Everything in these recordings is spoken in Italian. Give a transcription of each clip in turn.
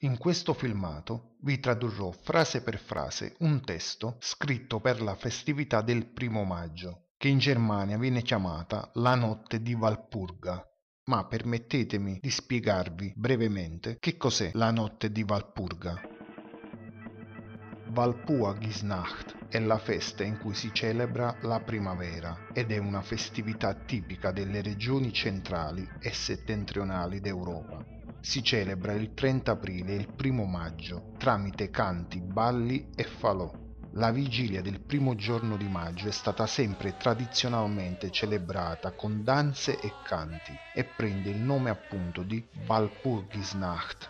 In questo filmato vi tradurrò frase per frase un testo scritto per la festività del primo maggio, che in Germania viene chiamata la notte di Valpurga. Ma permettetemi di spiegarvi brevemente che cos'è la notte di Valpurga. Valpuagisnacht è la festa in cui si celebra la primavera ed è una festività tipica delle regioni centrali e settentrionali d'Europa si celebra il 30 aprile e il 1 maggio tramite canti, balli e falò. La vigilia del primo giorno di maggio è stata sempre tradizionalmente celebrata con danze e canti e prende il nome appunto di Walpurgisnacht.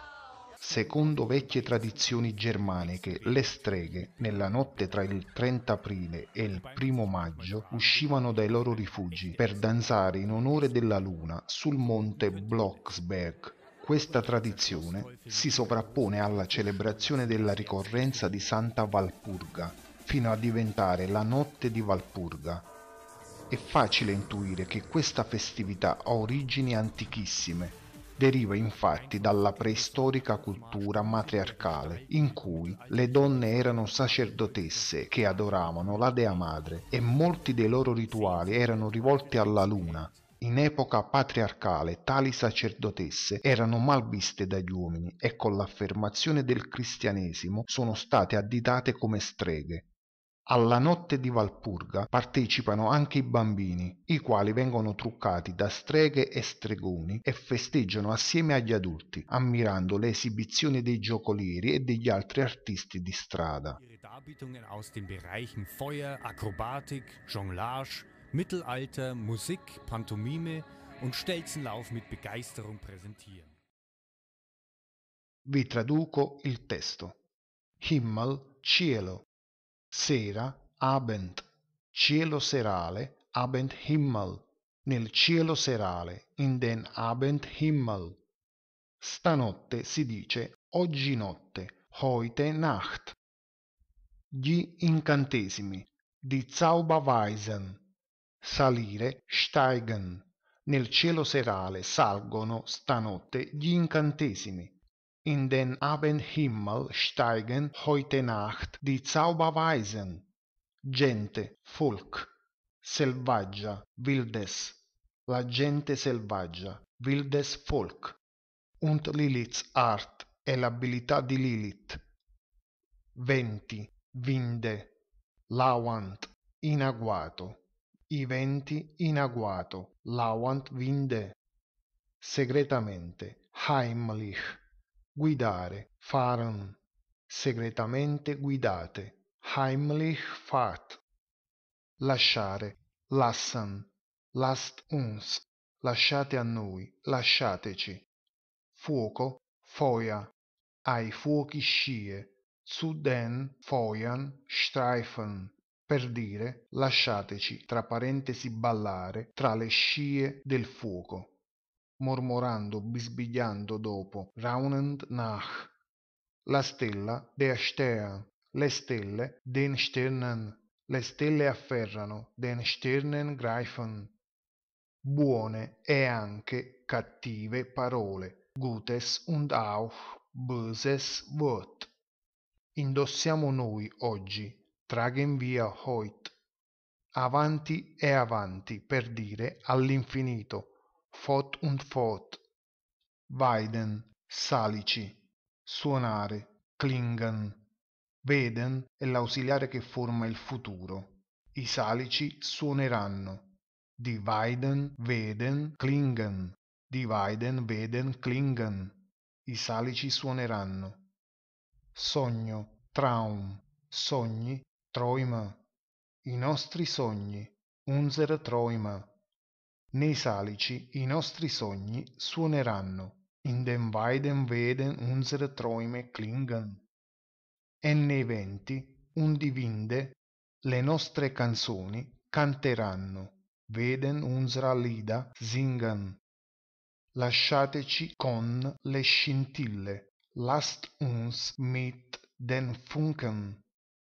Secondo vecchie tradizioni germaniche, le streghe, nella notte tra il 30 aprile e il 1 maggio, uscivano dai loro rifugi per danzare in onore della luna sul monte Blocksberg, questa tradizione si sovrappone alla celebrazione della ricorrenza di Santa Valpurga, fino a diventare la notte di Valpurga. È facile intuire che questa festività ha origini antichissime deriva infatti dalla preistorica cultura matriarcale, in cui le donne erano sacerdotesse che adoravano la dea madre e molti dei loro rituali erano rivolti alla luna, in epoca patriarcale tali sacerdotesse erano mal viste dagli uomini e con l'affermazione del cristianesimo sono state additate come streghe. Alla notte di Valpurga partecipano anche i bambini, i quali vengono truccati da streghe e stregoni e festeggiano assieme agli adulti, ammirando le esibizioni dei giocolieri e degli altri artisti di strada. Ihre Darbietungen aus den Bereichen Feuer, Akrobatik, Jonglage, Mittelalter, Musik, Pantomime und Stelzenlauf mit Begeisterung präsentieren. Vi traduco il testo. Himmel, cielo. Sera, Abend. Cielo serale, Abend Himmel. Nel cielo serale, in den Abend Himmel. Stanotte si dice oggi notte, heute Nacht. Gli incantesimi di Zauberweisen salire, steigen. Nel cielo serale salgono stanotte gli incantesimi. In den Abendhimmel steigen heute Nacht die Zauberweisen. Gente, folk, selvaggia, wildes, la gente selvaggia, wildes folk. Und Liliths Art è l'abilità di Lilith. Venti, winde, lauant, in agguato. I venti in agguato lauant vinde. Segretamente, heimlich, guidare, fahren. Segretamente guidate, heimlich fahrt. Lasciare, lassen, lasst uns, lasciate a noi, lasciateci. Fuoco, foia, ai fuochi scie, zu den Feuern streifen per dire lasciateci tra parentesi ballare tra le scie del fuoco mormorando bisbigliando dopo raunend nach la stella der stern le stelle den sternen le stelle afferrano den sternen greifen buone e anche cattive parole gutes und auch böses wort indossiamo noi oggi Tragen via Hoyt, avanti e avanti, per dire all'infinito, fort und fort, Weiden, salici, suonare, klingen, veden è l'ausiliare che forma il futuro. I salici suoneranno. Die Weiden veden klingen. Die Weiden veden klingen. I salici suoneranno. Sogno, traum, sogni troima i nostri sogni unsere troima nei salici i nostri sogni suoneranno in den weiden veden unsere Troime klingen e nei venti un divinde, le nostre canzoni canteranno veden unsra lieder singen lasciateci con le scintille laßt uns mit den funken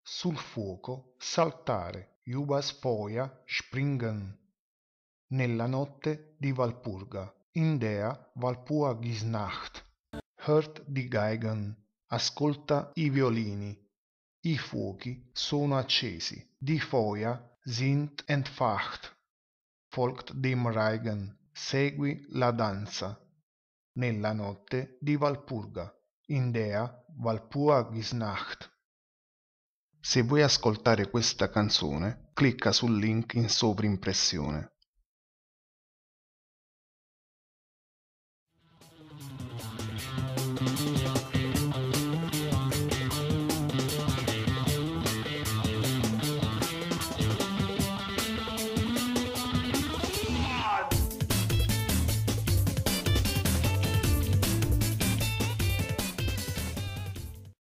sul fuoco saltare über s springen nella notte di Valpurga in dea Valpuagisnacht hört di geigen ascolta i violini i fuochi sono accesi di foia sind entfacht folgt dem reigen segui la danza nella notte di Valpurga in dea Valpuagisnacht se vuoi ascoltare questa canzone, clicca sul link in sovrimpressione.